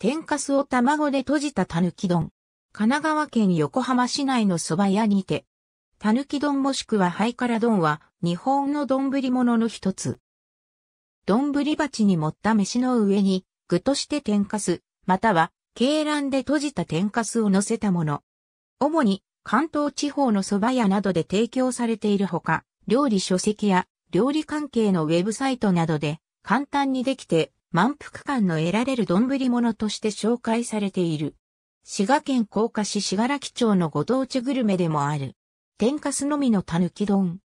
天かすを卵で閉じたたぬき丼。神奈川県横浜市内の蕎麦屋にて。たぬき丼もしくはハイカラ丼は日本の丼物の一つ。丼鉢に盛った飯の上に具として天かす、または鶏卵で閉じた天かすを乗せたもの。主に関東地方の蕎麦屋などで提供されているほか、料理書籍や料理関係のウェブサイトなどで簡単にできて満腹感の得られる丼物として紹介されている。滋賀県甲賀市信楽町のご当地グルメでもある。天かすのみのたぬき丼。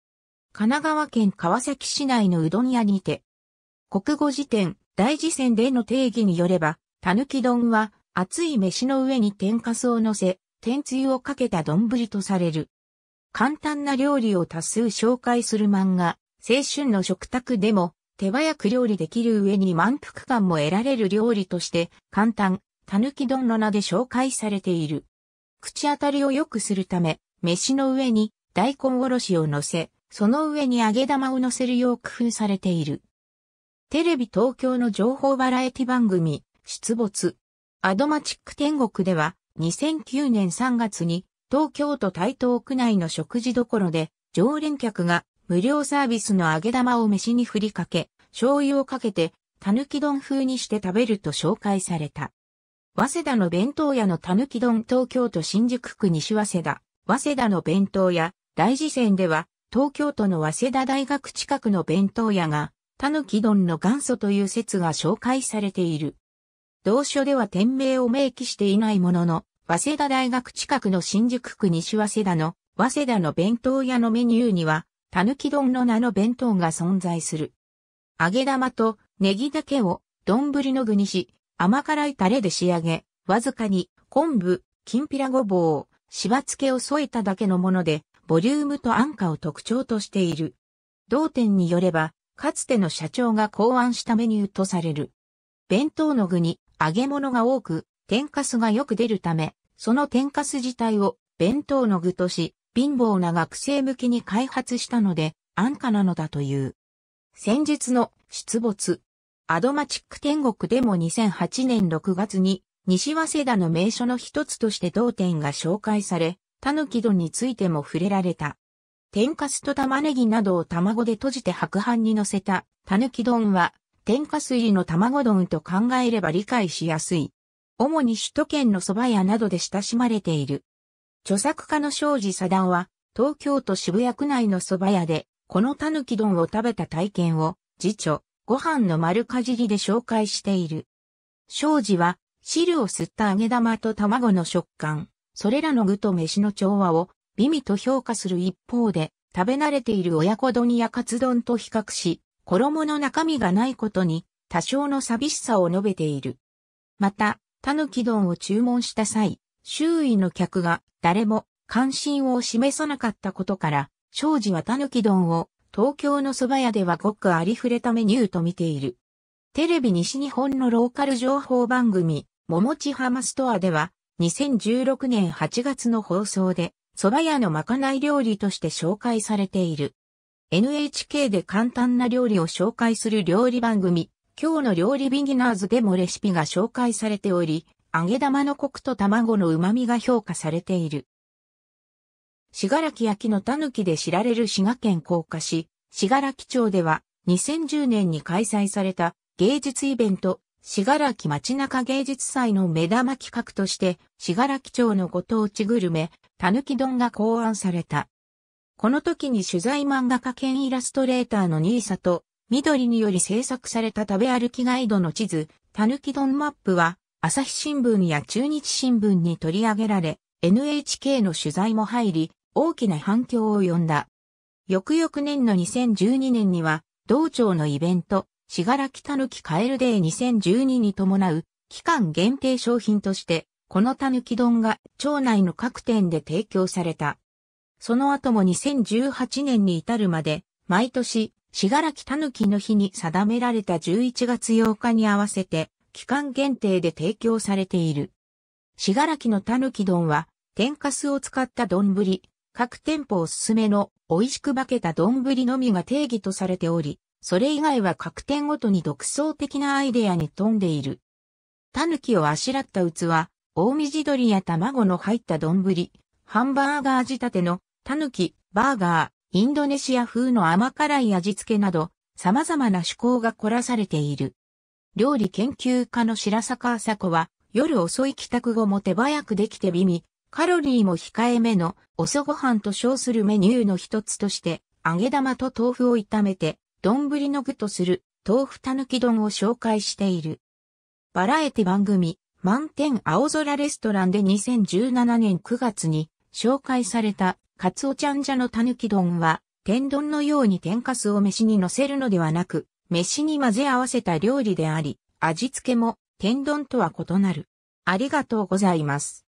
神奈川県川崎市内のうどん屋にて。国語辞典、大辞典での定義によれば、たぬき丼は、熱い飯の上に天かすを乗せ、天つゆをかけた丼とされる。簡単な料理を多数紹介する漫画、青春の食卓でも、手早く料理できる上に満腹感も得られる料理として、簡単、たぬき丼の名で紹介されている。口当たりを良くするため、飯の上に大根おろしを乗せ、その上に揚げ玉を乗せるよう工夫されている。テレビ東京の情報バラエティ番組、出没。アドマチック天国では、2009年3月に、東京都台東区内の食事どころで、常連客が無料サービスの揚げ玉を飯にふりかけ、醤油をかけて、たぬき丼風にして食べると紹介された。早稲田の弁当屋のたぬき丼東京都新宿区西早稲田、早稲田の弁当屋、大事線では、東京都の早稲田大学近くの弁当屋が、たぬき丼の元祖という説が紹介されている。同書では店名を明記していないものの、早稲田大学近くの新宿区西早稲田の、早稲田の弁当屋のメニューには、たぬき丼の名の弁当が存在する。揚げ玉とネギだけを丼の具にし、甘辛いタレで仕上げ、わずかに昆布、きんぴらごぼう、しば漬けを添えただけのもので、ボリュームと安価を特徴としている。同店によれば、かつての社長が考案したメニューとされる。弁当の具に揚げ物が多く、天かすがよく出るため、その天かす自体を弁当の具とし、貧乏な学生向きに開発したので、安価なのだという。先日の出没。アドマチック天国でも2008年6月に西早稲田の名所の一つとして同店が紹介され、タヌキ丼についても触れられた。天かすと玉ねぎなどを卵で閉じて白飯に乗せた、タヌキ丼は、天かす入りの卵丼と考えれば理解しやすい。主に首都圏の蕎麦屋などで親しまれている。著作家の庄司貞夫は、東京都渋谷区内の蕎麦屋で、このたぬき丼を食べた体験を、自著、ご飯の丸かじりで紹介している。庄司は、汁を吸った揚げ玉と卵の食感、それらの具と飯の調和を、美味と評価する一方で、食べ慣れている親子丼やカツ丼と比較し、衣の中身がないことに多少の寂しさを述べている。また、たぬき丼を注文した際、周囲の客が誰も関心を示さなかったことから、庄司は狸丼を東京の蕎麦屋ではごくありふれたメニューと見ている。テレビ西日本のローカル情報番組、桃地浜ストアでは、2016年8月の放送で、蕎麦屋のまかない料理として紹介されている。NHK で簡単な料理を紹介する料理番組、今日の料理ビギナーズでもレシピが紹介されており、揚げ玉のコクと卵の旨味が評価されている。しがらき焼きのたぬきで知られる滋賀県甲賀市、しがらき町では2010年に開催された芸術イベント、しがらき町中芸術祭の目玉企画として、しがらき町のご当地グルメ、たぬき丼が考案された。この時に取材漫画家兼イラストレーターの nisa と、緑により制作された食べ歩きガイドの地図、たぬき丼マップは、朝日新聞や中日新聞に取り上げられ、NHK の取材も入り、大きな反響を呼んだ。翌々年の2012年には、道庁のイベント、しがらきたぬきカエルデー2012に伴う、期間限定商品として、このたぬき丼が町内の各店で提供された。その後も2018年に至るまで、毎年、しがらきたぬきの日に定められた11月8日に合わせて、期間限定で提供されている。しがらきのたぬき丼は、天かすを使った丼、各店舗おすすめの美味しく化けた丼のみが定義とされており、それ以外は各店ごとに独創的なアイデアに富んでいる。たぬきをあしらった器、大身地鶏や卵の入った丼、ハンバーガー仕立てのたぬき、バーガー、インドネシア風の甘辛い味付けなど、様々な趣向が凝らされている。料理研究家の白坂麻子は、夜遅い帰宅後も手早くできて美味、カロリーも控えめの、おそご飯と称するメニューの一つとして、揚げ玉と豆腐を炒めて、丼の具とする、豆腐たぬき丼を紹介している。バラエティ番組、満点青空レストランで2017年9月に紹介されたカツオちゃんじゃのたぬき丼は天丼のように天かすを飯に乗せるのではなく飯に混ぜ合わせた料理であり、味付けも天丼とは異なる。ありがとうございます。